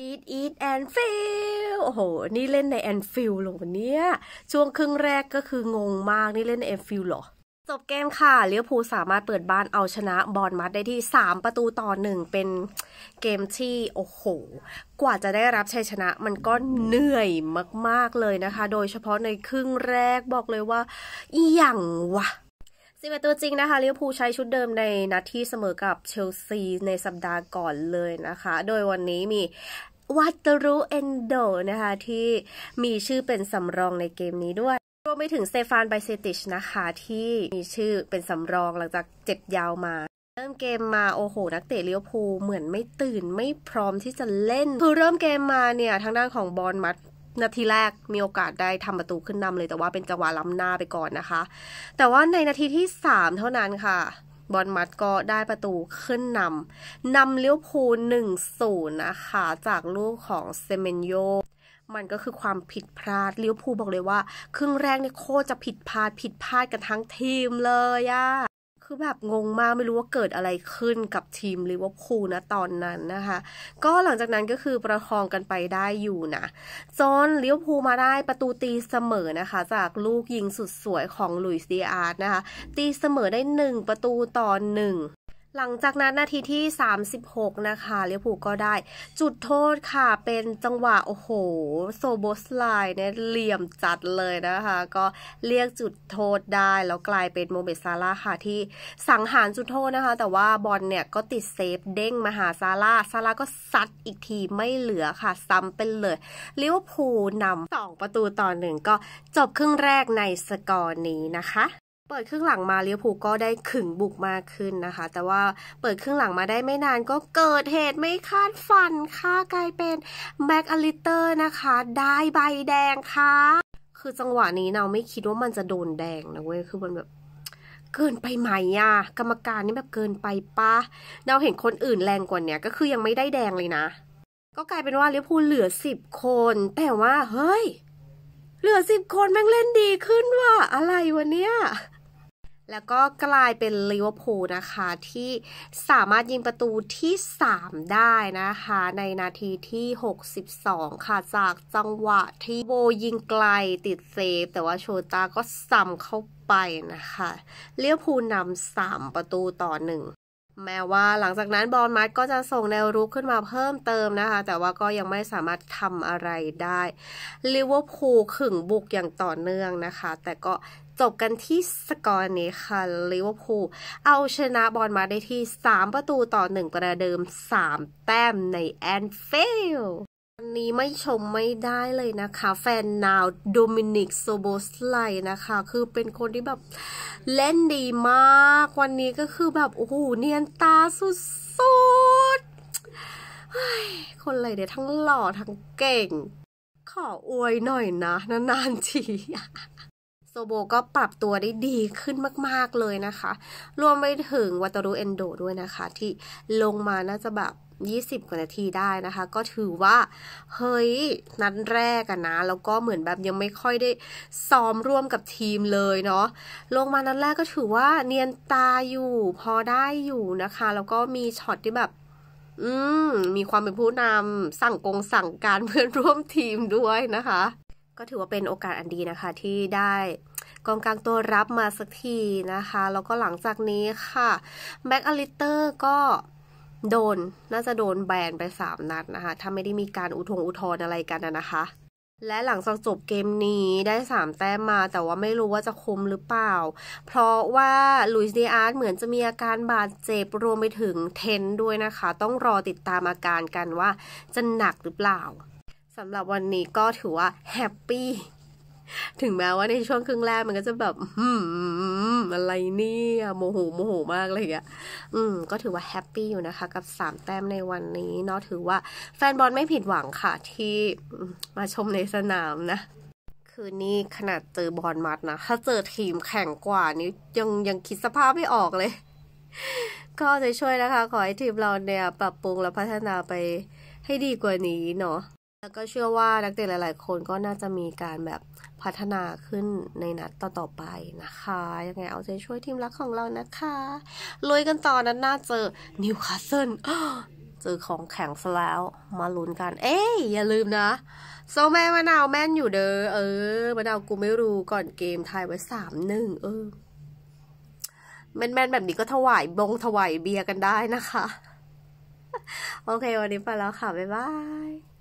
ดีดอีดแอนฟิลโอ้โห นี่เล่นในแอนฟิลหรอเนี่ยช่วงครึ่งแรกก็คืองงมาก นี่เล่นในแอนฟิลหรอจบเกมค่ะเลี้ยวภูสามารถเปิดบ้านเอาชนะบอลมัดได้ที่ 3 ประตูต่อหนึ่งเป็นเกมที่ โอ้โห กว่าจะได้รับชัยชนะมันก็เหนื่อยมาก ๆเลยนะคะ โดยเฉพาะในครึ่งแรกบอกเลยว่าอย่างวะสิบเอ็ดตัวจริงนะคะลิเวอร์พูลใช้ชุดเดิมในนัดที่เสมอกับเชลซีในสัปดาห์ก่อนเลยนะคะ โดยวันนี้มีวัตรุเอนโดนะคะ ที่มีชื่อเป็นสำรองในเกมนี้ด้วย รวมไปถึงเซฟานไบเซติชนะคะ ที่มีชื่อเป็นสำรองหลังจากเจ็บยาวมา เริ่มเกมมา โอ้โห นักเตะเลี้ยวภูเหมือนไม่ตื่นไม่พร้อมที่จะเล่นคือเริ่มเกมมาเนี่ย ทางด้านของบอลมัดนาทีแรกมีโอกาสได้ทำประตูขึ้นนำเลยแต่ว่าเป็นจังหวะล้ำหน้าไปก่อนนะคะ แต่ว่าในนาทีที่3เท่านั้นค่ะ บอลมัดก็ได้ประตูขึ้นนำนำเลี้ยวพูลหนึ่งศูนย์นะคะจากลูกของเซเมนโยมันก็คือความผิดพลาดเลี้ยวพูบอกเลยว่า ครึ่งแรกเนี่ยโคตรจะผิดพลาดผิดพลาดกันทั้งทีมเลยอะคือแบบงงมากไม่รู้ว่าเกิดอะไรขึ้นกับทีมลิเวอร์พูลนะตอนนั้นนะคะ ก็หลังจากนั้นก็คือประคองกันไปได้อยู่นะจนลิเวอร์พูลมาได้ประตูตีเสมอนะคะ จากลูกยิงสุดสวยของลุยส์ดีอาร์ตนะคะ ตีเสมอได้1ประตูต่อ1หลังจากนั้นนาทีที่ 36 นะคะเลี้ยวผูก็ได้ จุดโทษค่ะ เป็นจังหวะโอ้โห โซโบสไลน์เนี่ยเหลี่ยมจัดเลยนะคะ ก็เรียกจุดโทษได้ แล้วกลายเป็นโมเมซาร่าค่ะที่สังหารจุดโทษนะคะ แต่ว่าบอลเนี่ยก็ติดเซฟเด้งมาหาซาร่าซาร่าก็ซัดอีกทีไม่เหลือค่ะซ้ำเป็นเลยเลี้ยวผูนำสองประตูต่อหนึ่งก็จบครึ่งแรกในสกอร์นี้นะคะเปิดครึ่งหลังมาเลี้ยวผูก็ได้ขึงบุกมากขึ้นนะคะ แต่ว่าเปิดครึ่งหลังมาได้ไม่นานก็เกิดเหตุไม่คาดฝัน ค่ะกลายเป็นแบ็กอลิเตอร์นะคะได้ใบแดงค่ะ คือจังหวะนี้เราไม่คิดว่ามันจะโดนแดงนะเว้ยคือมันแบบ เกินไปไหมอ่ะกรรมการนี่แบบเกินไปปะเราเห็นคนอื่นแรงกว่าเนี้ยก็คือยังไม่ได้แดงเลยนะ ก็กลายเป็นว่าเลี้ยวผูเหลือสิบคนแต่ว่าเฮ้ย เหลือสิบคนแม่งเล่นดีขึ้นว่ะอะไรวะเนี้ยแล้วก็กลายเป็นลิเวอร์พูลนะคะที่สามารถยิงประตูที่ 3 ได้นะคะ ในนาทีที่ 62 ค่ะ จากจังหวะที่โบยิงไกลติดเซฟแต่ว่าโชตาก็ซ้ำเข้าไปนะคะเลี้ยวภูนำา3ประตูต่อหนึ่งแม้ว่าหลังจากนั้นบอลมัดก็จะส่งแนวรุกขึ้นมาเพิ่มเติมนะคะ แต่ว่าก็ยังไม่สามารถทำอะไรได้ลิเวอร์พูลขึงบุกอย่างต่อเนื่องนะคะ แต่ก็จบกันที่สกอร์นี้ค่ะลิเวอร์พูลเอาชนะบอลมาได้ที่ 3 ประตูต่อ 1 ประเดิม 3 แต้มในแอนฟิลด์ันนี้ไม่ชมไม่ได้เลยนะคะ แฟนนาวโดมินิกโซโบสไลนะคะ คือเป็นคนที่แบบเล่นดีมาก วันนี้ก็คือแบบโอ้โหเนียนตาสุดๆคนอะไรเดี๋ยวทั้งหล่อทั้งเก่ง ขออวยหน่อยนะ นานๆที โซโบก็ปรับตัวได้ดีขึ้นมากๆเลยนะคะรวมไปถึงวัตรุเอนโดด้วยนะคะ ที่ลงมาน่าจะแบบ20กว่านาทีได้นะคะ ก็ถือว่าเฮ้ยนัดแรกอะนะ แล้วก็เหมือนแบบยังไม่ค่อยได้ซ้อมร่วมกับทีมเลยเนาะลงมานัดแรกก็ถือว่า เนียนตาอยู่พอได้อยู่นะคะ แล้วก็มีช็อตที่แบบอืมมีความเป็นผู้นำสั่งกงสั่งการเพื่อนร่วมทีมด้วยนะคะ ก็ถือว่าเป็นโอกาสอันดีนะคะ ที่ได้ กองกลางตัวรับมาสักทีนะคะ แล้วก็หลังจากนี้ค่ะแม็กอลิเตอร์ก็โดน น่าจะโดนแบนไปสามนัดนะคะ ถ้าไม่ได้มีการอุทงอุทธรอะไรกันนะคะ และหลังจากจบเกมนี้ได้สามแต้มมาแต่ว่าไม่รู้ว่าจะคุมหรือเปล่า เพราะว่าลุยส์เดียร์เหมือนจะมีอาการบาดเจ็บ รวมไปถึงเทนด้วยนะคะ ต้องรอติดตามอาการกันว่าจะหนักหรือเปล่าสำหรับวันนี้ก็ถือว่าแฮปปี้ถึงแม้ว่าในช่วงครึ่งแรกมันก็จะแบบ อืมอะไรเนี่ยโมโหโมโหมากอะไรอย่างเงี้ย อืม ก็ถือว่าแฮปปี้อยู่นะคะ กับสามแต้มในวันนี้ เนาะถือว่าแฟนบอลไม่ผิดหวังค่ะ ที่มาชมในสนามนะ คือนี่ขนาดเจอบอลมัดนะ ถ้าเจอทีมแข่งกว่านี้ยังยังคิดสภาพไม่ออกเลย ก็จะช่วยนะคะ ขอให้ทีมเราเนี่ย ปรับปรุงและพัฒนาไปให้ดีกว่านี้เนาะแล้วก็เชื่อว่านักเตะหลายๆ คนก็น่าจะมีการแบบพัฒนาขึ้นในนัดต่อๆไปนะคะ ยังไงเอาใจช่วยทีมรักของเรานะคะลุยกันต่อนัดหน้าเจอนิวคาสเซิลเจอของแข็งซะแล้ว มาลุ้นกัน เอ้ยอย่าลืมนะโซแม่มะนาวแม่นอยู่เด้อเออมะนาวกูไม่รู้ก่อนเกมไทยไว้สามหนึ่งเออ แมนแมนแบบนี้ก็ถวายบงถวายเบียร์กันได้นะคะโอเควันนี้ไปแล้วค่ะบ๊ายบาย